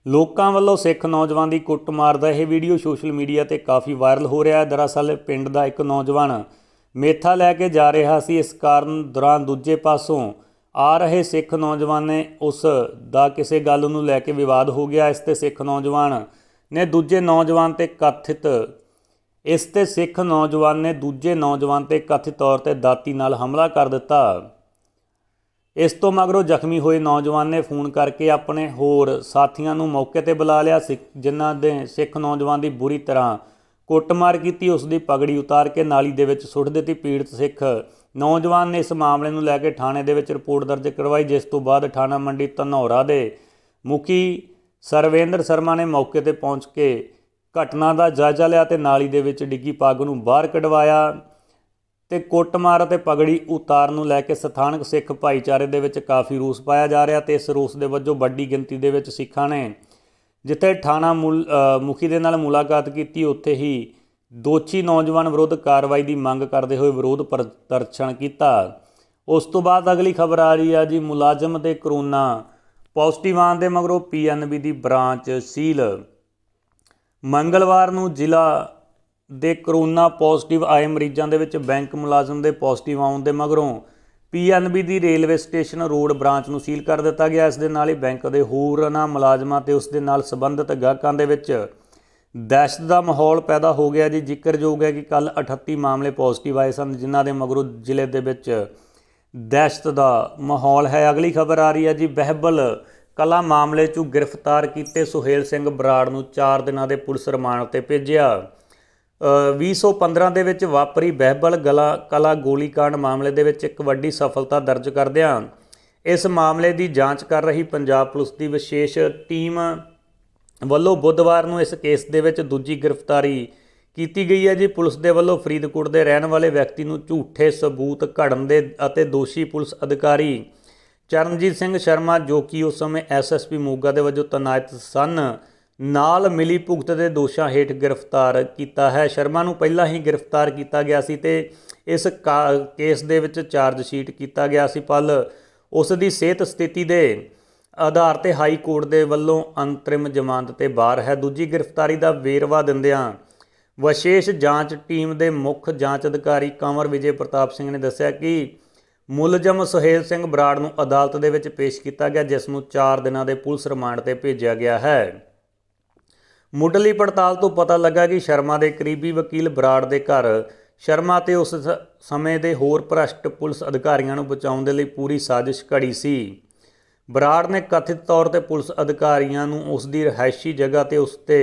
ਲੋਕਾਂ ਵੱਲੋਂ ਸਿੱਖ ਨੌਜਵਾਨ ਦੀ ਕੁੱਟਮਾਰ ਦਾ ਇਹ ਵੀਡੀਓ ਸੋਸ਼ਲ ਮੀਡੀਆ ਤੇ ਕਾਫੀ ਵਾਇਰਲ ਹੋ ਰਿਹਾ ਹੈ ਦਰਅਸਲ ਪਿੰਡ ਦਾ ਇੱਕ ਨੌਜਵਾਨ ਮੇਥਾ ਲੈ ਕੇ ਜਾ ਰਿਹਾ ਸੀ ਇਸ ਕਾਰਨ ਦੌਰਾਨ ਦੂਜੇ ਪਾਸੋਂ ਆ ਰਹੇ ਸਿੱਖ ਨੌਜਵਾਨ ਨੇ ਉਸ ਦਾ ਕਿਸੇ ਗੱਲ ਨੂੰ ਲੈ ਕੇ ਵਿਵਾਦ ਹੋ ਗਿਆ ਇਸ ਤੇ ਸਿੱਖ ਨੌਜਵਾਨ ਨੇ ਦੂਜੇ ਨੌਜਵਾਨ ਤੇ ਕਥਿਤ ਇਸ ਤੇ ਸਿੱਖ ਨੌਜਵਾਨ ਨੇ ਦੂਜੇ ਨੌਜਵਾਨ ਤੇ ਕਥਿਤ ਤੌਰ ਤੇ ਦਾਤੀ ਨਾਲ ਹਮਲਾ ਕਰ ਦਿੱਤਾ ਇਸ ਤੋਂ ਮਗਰੋਂ ਜ਼ਖਮੀ ਹੋਏ ਨੌਜਵਾਨ ਨੇ ਫੋਨ ਕਰਕੇ ਆਪਣੇ ਹੋਰ ਸਾਥੀਆਂ ਨੂੰ ਮੌਕੇ ਤੇ ਬੁਲਾ ਲਿਆ ਜਿਨ੍ਹਾਂ ਦੇ ਸਿੱਖ ਨੌਜਵਾਨ ਦੀ ਬੁਰੀ ਤਰ੍ਹਾਂ ਕੁੱਟਮਾਰ ਕੀਤੀ ਉਸ ਦੀ ਪਗੜੀ ਉਤਾਰ ਕੇ ਨਾਲੀ ਦੇ ਵਿੱਚ ਸੁੱਟ ਦਿੱਤੀ ਪੀੜਤ ਸਿੱਖ ਨੌਜਵਾਨ ਨੇ ਇਸ ਮਾਮਲੇ ਨੂੰ ਲੈ ਕੇ ਥਾਣੇ ਦੇ ਵਿੱਚ ਰਿਪੋਰਟ ਦਰਜ ਕਰਵਾਈ ਜਿਸ ਤੋਂ ਬਾਅਦ ਥਾਣਾ ਮੰਡੀ ਧਨੌਰਾ ਦੇ ਮੁਖੀ ਸਰਵੇਂਦਰ ਸ਼ਰਮਾ ਨੇ ਮੌਕੇ ਤੇ ਪਹੁੰਚ ਕੇ ਘਟਨਾ ਦਾ ਜਾਇਜ਼ਾ ਲਿਆ ਤੇ ਨਾਲੀ ਦੇ ਵਿੱਚ ਡਿੱਗੀ ਪੱਗ ਨੂੰ ਬਾਹਰ ਕਢਵਾਇਆ ਤੇ ਕੁੱਟਮਾਰ ਅਤੇ ਪਗੜੀ ਉਤਾਰਨ ਨੂੰ ਲੈ ਕੇ ਸਥਾਨਕ ਸਿੱਖ ਭਾਈਚਾਰੇ ਦੇ ਵਿੱਚ ਕਾਫੀ ਰੋਸ ਪਾਇਆ ਜਾ ਰਿਹਾ ਤੇ ਇਸ ਰੋਸ ਦੇ ਵਜੋਂ ਵੱਡੀ ਗਿਣਤੀ ਦੇ ਵਿੱਚ ਸਿੱਖਾਂ ਨੇ ਜਿੱਥੇ ਥਾਣਾ ਮੁਖੀ ਦੇ ਨਾਲ ਮੁਲਾਕਾਤ ਕੀਤੀ ਉੱਥੇ ਹੀ ਦੋਚੀ ਨੌਜਵਾਨ ਵਿਰੋਧ ਕਾਰਵਾਈ ਦੀ ਮੰਗ ਕਰਦੇ ਹੋਏ ਵਿਰੋਧ ਪ੍ਰਦਰਸ਼ਨ ਕੀਤਾ ਉਸ ਤੋਂ ਬਾਅਦ ਅਗਲੀ ਖਬਰ ਆ ਰਹੀ ਆ ਜੀ ਮੁਲਾਜ਼ਮ ਤੇ ਕਰੋਨਾ ਪੋਜ਼ਿਟਿਵ ਆਨ ਦੇ ਮਗਰੋਂ ਪੀਐਨਬੀ ਦੀ ਬ੍ਰਾਂਚ ਸੀਲ ਮੰਗਲਵਾਰ ਨੂੰ ਜ਼ਿਲ੍ਹਾ ਦੇ ਕਰੋਨਾ ਪੋਜ਼ਿਟਿਵ ਆਏ ਮਰੀਜ਼ਾਂ ਦੇ ਵਿੱਚ ਬੈਂਕ ਮੁਲਾਜ਼ਮ ਦੇ ਪੋਜ਼ਿਟਿਵ ਆਉਣ ਦੇ ਮਗਰੋਂ ਪੀਐਨਬੀ ਦੀ ਰੇਲਵੇ ਸਟੇਸ਼ਨ ਰੋਡ ਬ੍ਰਾਂਚ ਨੂੰ ਸੀਲ ਕਰ ਦਿੱਤਾ ਗਿਆ ਇਸ ਦੇ ਨਾਲ ਹੀ ਬੈਂਕ ਦੇ ਹੋਰ ਨਾ ਮੁਲਾਜ਼ਮਾਂ ਤੇ ਉਸ ਦੇ ਨਾਲ ਸੰਬੰਧਿਤ ਗਾਹਕਾਂ ਦੇ ਵਿੱਚ ਦਹਿਸ਼ਤ ਦਾ ਮਾਹੌਲ ਪੈਦਾ ਹੋ ਗਿਆ ਜੀ ਜ਼ਿਕਰਯੋਗ ਹੈ ਕਿ ਕੱਲ 38 ਮਾਮਲੇ ਪੋਜ਼ਿਟਿਵ ਆਏ ਸਨ ਜਿਨ੍ਹਾਂ ਦੇ ਮਗਰੋਂ ਜ਼ਿਲ੍ਹੇ ਦੇ ਵਿੱਚ ਦਹਿਸ਼ਤ ਦਾ ਮਾਹੌਲ ਹੈ ਅਗਲੀ ਖਬਰ ਆ ਰਹੀ ਹੈ ਜੀ ਬਹਿਬਲ ਕਲਾ ਮਾਮਲੇ 'ਚ ਗ੍ਰਿਫਤਾਰ ਕੀਤੇ ਸੁਹੇਲ ਸਿੰਘ ਬਰਾੜ ਨੂੰ 4 ਦਿਨਾਂ ਦੇ ਪੁਲਿਸ ਰਿਮਾਂਡ ਤੇ ਭੇਜਿਆ 2015 ਦੇ ਵਿੱਚ ਵਾਪਰੀ ਬਹਿਬਲ ਗਲਾ ਕਲਾ ਗੋਲੀकांड ਮਾਮਲੇ ਦੇ ਵਿੱਚ ਇੱਕ ਵੱਡੀ ਸਫਲਤਾ ਦਰਜ ਕਰਦਿਆਂ ਇਸ ਮਾਮਲੇ ਦੀ ਜਾਂਚ ਕਰ ਰਹੀ ਪੰਜਾਬ ਪੁਲਿਸ ਦੀ ਵਿਸ਼ੇਸ਼ ਟੀਮ ਵੱਲੋਂ ਬੁੱਧਵਾਰ ਨੂੰ ਇਸ ਕੇਸ ਦੇ ਵਿੱਚ ਦੂਜੀ ਗ੍ਰਿਫਤਾਰੀ ਕੀਤੀ ਗਈ ਹੈ ਜੀ ਪੁਲਿਸ ਦੇ ਵੱਲੋਂ ਫਰੀਦਕੋਟ ਦੇ ਰਹਿਣ ਵਾਲੇ ਵਿਅਕਤੀ ਨੂੰ ਝੂਠੇ ਸਬੂਤ ਘੜਨ ਦੇ ਅਤੇ ਦੋਸ਼ੀ ਪੁਲਿਸ ਅਧਿਕਾਰੀ ਚਰਨਜੀਤ ਸਿੰਘ ਸ਼ਰਮਾ ਜੋ ਕਿ ਉਸ ਸਮੇਂ ਐਸਐਸਪੀ ਮੋਗਾ ਦੇ ਵਜੋਂ ਤਨਾਇਤ ਸਨ ਨਾਲ ਮਿਲੀ ਭੁਗਤ ਦੇ ਦੋਸ਼ਾਂ ਹੇਠ ਗ੍ਰਿਫਤਾਰ ਕੀਤਾ ਹੈ ਸ਼ਰਮਾ ਨੂੰ ਪਹਿਲਾਂ ਹੀ ਗ੍ਰਿਫਤਾਰ ਕੀਤਾ ਗਿਆ ਸੀ ਤੇ ਇਸ ਕੇਸ ਦੇ ਵਿੱਚ ਚਾਰਜ ਸ਼ੀਟ ਕੀਤਾ ਗਿਆ ਸੀ ਪਲ ਉਸ ਦੀ ਸਿਹਤ ਸਥਿਤੀ ਦੇ ਆਧਾਰ ਤੇ ਹਾਈ ਕੋਰਟ ਦੇ ਵੱਲੋਂ ਅੰਤਰਿਮ ਜ਼ਮਾਨਤ ਤੇ ਬਾਹਰ ਹੈ ਦੂਜੀ ਗ੍ਰਿਫਤਾਰੀ ਦਾ ਵੇਰਵਾ ਦਿੰਦਿਆਂ ਵਿਸ਼ੇਸ਼ ਜਾਂਚ ਟੀਮ ਦੇ ਮੁੱਖ ਜਾਂਚ ਅਧਿਕਾਰੀ ਕਮਰ ਵਿਜੇ ਪ੍ਰਤਾਪ ਸਿੰਘ ਨੇ ਦੱਸਿਆ ਕਿ ਮੁਲਜ਼ਮ ਸੁਹੇਲ ਸਿੰਘ ਬਰਾੜ ਨੂੰ ਅਦਾਲਤ ਦੇ ਵਿੱਚ ਪੇਸ਼ ਕੀਤਾ ਗਿਆ ਜਿਸ ਨੂੰ 4 ਦਿਨਾਂ ਦੇ ਪੁਲਿਸ ਰਿਮਾਂਡ ਤੇ ਭੇਜਿਆ ਗਿਆ ਹੈ ਮੁੱਢਲੀ ਪੜਤਾਲ ਤੋਂ ਪਤਾ ਲੱਗਾ ਕਿ ਸ਼ਰਮਾ ਦੇ ਕਰੀਬੀ ਵਕੀਲ ਬਰਾੜ ਦੇ ਘਰ ਸ਼ਰਮਾ ਤੇ ਉਸ ਸਮੇਂ ਦੇ ਹੋਰ ਭ੍ਰਸ਼ਟ ਪੁਲਿਸ ਅਧਿਕਾਰੀਆਂ ਨੂੰ ਬਚਾਉਣ ਦੇ ਲਈ ਪੂਰੀ ਸਾਜ਼ਿਸ਼ ਘੜੀ ਸੀ ਬਰਾੜ ਨੇ ਕਥਿਤ ਤੌਰ ਤੇ ਪੁਲਿਸ ਅਧਿਕਾਰੀਆਂ ਨੂੰ ਉਸ ਦੀ ਰਹਿائشੀ ਜਗ੍ਹਾ ਤੇ ਉਸ ਤੇ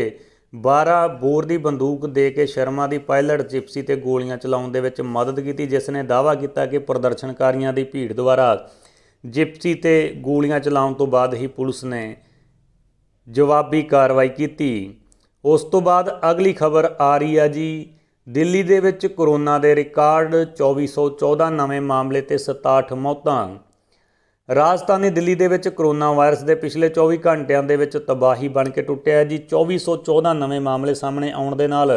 12 ਬੋਰ ਦੀ ਬੰਦੂਕ ਦੇ ਕੇ ਸ਼ਰਮਾ ਦੀ ਪਾਇਲਟ ਜਿਪਸੀ ਤੇ ਗੋਲੀਆਂ ਚਲਾਉਣ ਦੇ ਵਿੱਚ ਮਦਦ ਕੀਤੀ ਜਿਸ ਨੇ ਦਾਅਵਾ ਕੀਤਾ ਕਿ ਪ੍ਰਦਰਸ਼ਨਕਾਰੀਆਂ ਦੀ ਭੀੜ ਦੁਆਰਾ ਜਿਪਸੀ ਤੇ ਗੋਲੀਆਂ ਚਲਾਉਣ ਤੋਂ ਬਾਅਦ ਹੀ ਪੁਲਿਸ ਨੇ ਜਵਾਬੀ ਕਾਰਵਾਈ ਕੀਤੀ ਉਸ ਤੋਂ ਬਾਅਦ ਅਗਲੀ ਖਬਰ ਆ ਰਹੀ ਆ ਜੀ ਦਿੱਲੀ ਦੇ ਵਿੱਚ ਕਰੋਨਾ ਦੇ ਰਿਕਾਰਡ 2414 ਨਵੇਂ ਮਾਮਲੇ ਤੇ 67 ਮੌਤਾਂ ਰਾਜਸਥਾਨੀ ਦਿੱਲੀ ਦੇ ਵਿੱਚ ਕਰੋਨਾ ਵਾਇਰਸ ਦੇ ਪਿਛਲੇ 24 ਘੰਟਿਆਂ ਦੇ ਵਿੱਚ ਤਬਾਹੀ ਬਣ ਕੇ ਟੁੱਟਿਆ ਜੀ 2414 ਨਵੇਂ ਮਾਮਲੇ ਸਾਹਮਣੇ ਆਉਣ ਦੇ ਨਾਲ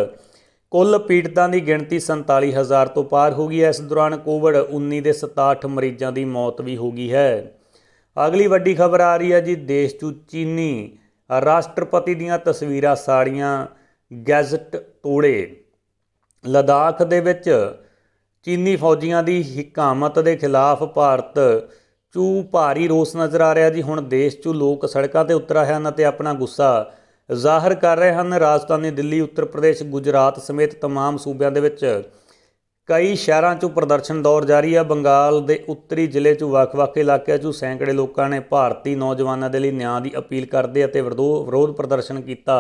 ਕੁੱਲ ਪੀੜਤਾਂ ਦੀ ਗਿਣਤੀ 47000 ਤੋਂ ਪਾਰ ਹੋ ਗਈ ਹੈ ਇਸ ਦੌਰਾਨ ਕੋਵਿਡ-19 ਦੇ 67 ਮਰੀਜ਼ਾਂ ਦੀ ਮੌਤ ਵੀ ਹੋ ਗਈ ਹੈ ਅਗਲੀ ਵੱਡੀ ਖਬਰ ਆ ਰਹੀ ਹੈ ਜੀ ਦੇਸ਼ ਤੋਂ ਚੀਨੀ ਰਾਸ਼ਟਰਪਤੀ ਦੀਆਂ ਤਸਵੀਰਾਂ ਸਾੜੀਆਂ ਗੈਜ਼ਟ ਤੋੜੇ ਲਦਾਖ ਦੇ ਵਿੱਚ ਚੀਨੀ ਫੌਜੀਆਂ ਦੀ ਹਕਾਮਤ ਦੇ ਖਿਲਾਫ ਭਾਰਤ ਚੂ ਭਾਰੀ ਰੋਸ ਨਜ਼ਰ ਆ ਰਿਹਾ ਜੀ ਹੁਣ ਦੇਸ਼ 'ਚੋਂ ਲੋਕ ਸੜਕਾਂ ਤੇ ਉਤਰ ਆਏ ਹਨ ਤੇ ਆਪਣਾ ਗੁੱਸਾ ਜ਼ਾਹਰ ਕਰ ਰਹੇ ਹਨ ਰਾਜਸਥਾਨੀ ਦਿੱਲੀ ਉੱਤਰ ਪ੍ਰਦੇਸ਼ ਗੁਜਰਾਤ ਸਮੇਤ ਤਮਾਮ ਸੂਬਿਆਂ ਦੇ ਵਿੱਚ ਕਈ ਸ਼ਹਿਰਾਂ 'ਚ ਪ੍ਰਦਰਸ਼ਨ ਦੌਰ ਜਾਰੀ ਆ ਬੰਗਾਲ ਦੇ ਉੱਤਰੀ ਜ਼ਿਲ੍ਹੇ 'ਚ ਵੱਖ-ਵੱਖ ਇਲਾਕਿਆਂ 'ਚ ਸੈਂਕੜੇ ਲੋਕਾਂ ਨੇ ਭਾਰਤੀ ਨੌਜਵਾਨਾਂ ਦੇ ਲਈ ਨਿਆਂ ਦੀ ਅਪੀਲ ਕਰਦੇ ਅਤੇ ਵਿਰੋਧ ਪ੍ਰਦਰਸ਼ਨ ਕੀਤਾ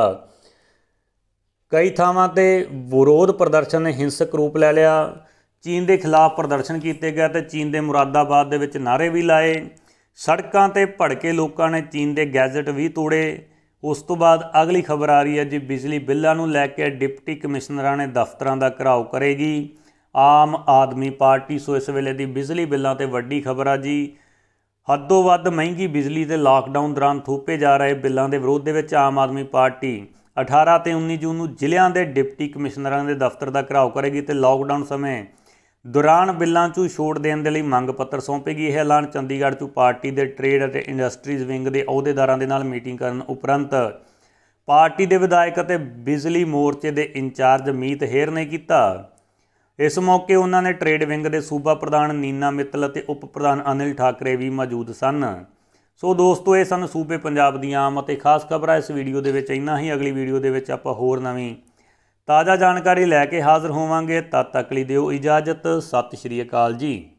ਕਈ ਥਾਵਾਂ ਤੇ ਵਿਰੋਧ ਪ੍ਰਦਰਸ਼ਨ ਨੇ ਹਿੰਸਕ ਰੂਪ ਲੈ ਲਿਆ ਚੀਨ ਦੇ ਖਿਲਾਫ ਪ੍ਰਦਰਸ਼ਨ ਕੀਤੇ ਗਏ ਤੇ ਚੀਨ ਦੇ ਮੁਰਾਦਾਬਾਦ ਦੇ ਵਿੱਚ ਨਾਰੇ ਵੀ ਲਾਏ ਸੜਕਾਂ ਤੇ ਭੜਕੇ ਲੋਕਾਂ ਨੇ ਚੀਨ ਦੇ ਗੈਜ਼ਟ ਵੀ ਤੋੜੇ ਉਸ ਤੋਂ ਬਾਅਦ ਅਗਲੀ ਖਬਰ ਆ ਰਹੀ ਹੈ ਜੀ ਬਿਜਲੀ ਬਿੱਲਾਂ ਨੂੰ ਲੈ ਕੇ ਡਿਪਟੀ ਕਮਿਸ਼ਨਰਾਂ ਨੇ ਦਫ਼ਤਰਾਂ ਦਾ ਘਰਾਓ ਕਰੇਗੀ ਆਮ ਆਦਮੀ ਪਾਰਟੀ ਸੋ ਇਸ ਵੇਲੇ ਦੀ ਬਿਜਲੀ ਬਿੱਲਾਂ ਤੇ ਵੱਡੀ ਖਬਰ ਆ ਜੀ ਹੱਦੋਂ ਵੱਧ ਮਹਿੰਗੀ ਬਿਜਲੀ ਤੇ ਲਾਕਡਾਊਨ ਦੌਰਾਨ ਥੋਪੇ ਜਾ ਰਹੇ ਬਿੱਲਾਂ ਦੇ ਵਿਰੋਧ ਦੇ ਵਿੱਚ ਆਮ ਆਦਮੀ ਪਾਰਟੀ 18 ਤੇ 19 ਜੂਨ ਨੂੰ ਜ਼ਿਲ੍ਹਿਆਂ ਦੇ ਡਿਪਟੀ ਕਮਿਸ਼ਨਰਾਂ ਦੇ ਦਫ਼ਤਰ ਦਾ ਘਰਾਓ ਕਰੇਗੀ ਤੇ ਲਾਕਡਾਊਨ ਸਮੇਂ ਦੌਰਾਨ ਬਿੱਲਾਂ 'ਚ ਛੋਟ ਦੇਣ ਦੇ ਲਈ ਮੰਗ ਪੱਤਰ ਸੌਂਪੇਗੀ ਇਹ ਐਲਾਨ ਚੰਡੀਗੜ੍ਹ 'ਚ ਪਾਰਟੀ ਦੇ ਟ੍ਰੇਡ ਅਤੇ ਇੰਡਸਟਰੀਜ਼ ਵਿੰਗ ਦੇ ਅਹੁਦੇਦਾਰਾਂ ਦੇ ਨਾਲ ਮੀਟਿੰਗ ਕਰਨ ਉਪਰੰਤ ਪਾਰਟੀ ਦੇ ਵਿਧਾਇਕ ਅਤੇ ਬਿਜਲੀ ਮੋਰਚੇ ਦੇ ਇੰਚਾਰਜ ਮੀਤ ਹੇਰ ਨੇ ਕੀਤਾ ਇਸ ਮੌਕੇ ਉਹਨਾਂ ਨੇ ਟ੍ਰੇਡ ਵਿੰਗ ਦੇ ਸੂਬਾ ਪ੍ਰਧਾਨ ਨੀਨਾ ਮਿੱਤਲ ਅਤੇ ਉਪ ਪ੍ਰਧਾਨ ਅਨਿਲ ਠਾਕਰੇ ਵੀ ਮੌਜੂਦ ਸਨ ਸੋ ਦੋਸਤੋ ਇਹ ਸਨ ਸੂਬੇ ਪੰਜਾਬ ਦੀਆਂ ਆਮ ਅਤੇ ਖਾਸ ਖਬਰਾਂ ਇਸ ਵੀਡੀਓ ਦੇ ਵਿੱਚ ਇੰਨਾ ਹੀ ਅਗਲੀ ਵੀਡੀਓ ਦੇ ਵਿੱਚ ਆਪਾਂ ਹੋਰ ਨਵੀਂ ਤਾਜ਼ਾ ਜਾਣਕਾਰੀ ਲੈ ਕੇ ਹਾਜ਼ਰ ਹੋਵਾਂਗੇ ਤਦ ਤੱਕ ਲਈ ਦਿਓ ਇਜਾਜ਼ਤ ਸਤਿ ਸ਼੍ਰੀ ਅਕਾਲ ਜੀ